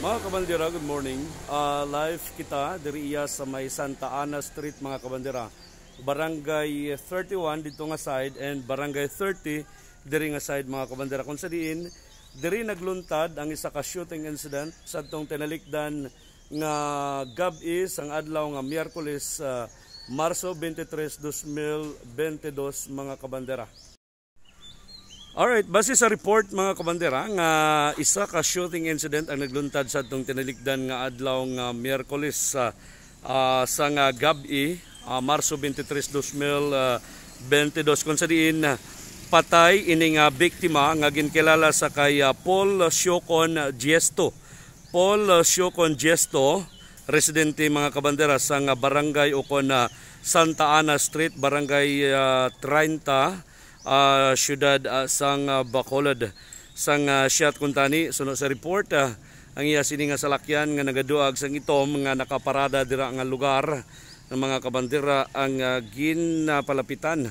Mga kabandera, good morning. Uh, live kita diriya sa may Santa Ana Street mga kabandera. Barangay 31 dito nga side and Barangay 30 diri nga side mga kabandera. Kung sa diin, diri nagluntad ang isa ka shooting incident sa tong tinalikdan nga is ang adlaw nga Miyerkules uh, Marso 23, 2022 mga kabandera. Alright, base sa report mga kabandera nga isa ka shooting incident ang nagluntad sa itong tinalikdan nga adlaw nga Miyerkules uh, uh, sa nga gabi, uh, ah, Marso 23, 2022. Kung sa diin, uh, patay ining uh, biktima nga ginkilala sa kay uh, Paul Siocon Gesto. Paul Siocon Gesto, residente mga kabandera sa nga barangay Ocon uh, Santa Ana Street, barangay uh, 30, uh, syudad uh, sang uh, Bacolod sang uh, siyat kuntani suno sa report uh, ang iya sini nga salakyan nga nagaduag sang itom nga nakaparada dira nga lugar ng mga kabandira ang uh, ginapalapitan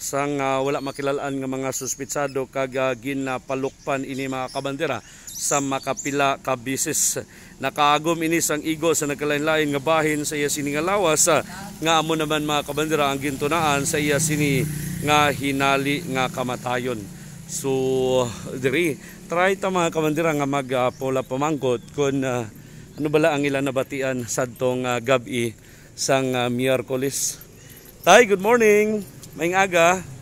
sang uh, wala makilalaan nga mga suspitsado kag uh, ginapalukpan ini mga kabandira sa makapila ka bisis nakaagom ini sang igo sa nagkalain-lain nga bahin sa iya sini nga lawas uh, nga amo naman mga kabandira ang gintunaan sa iya sini nga hinali nga kamatayon. So diri try ta mga kamandira nga mag uh, pamangkot kun uh, ah, ano bala ang ilan nabatian sadtong uh, ah, gabi sang uh, Miyerkules. Tay, good morning. Maing aga.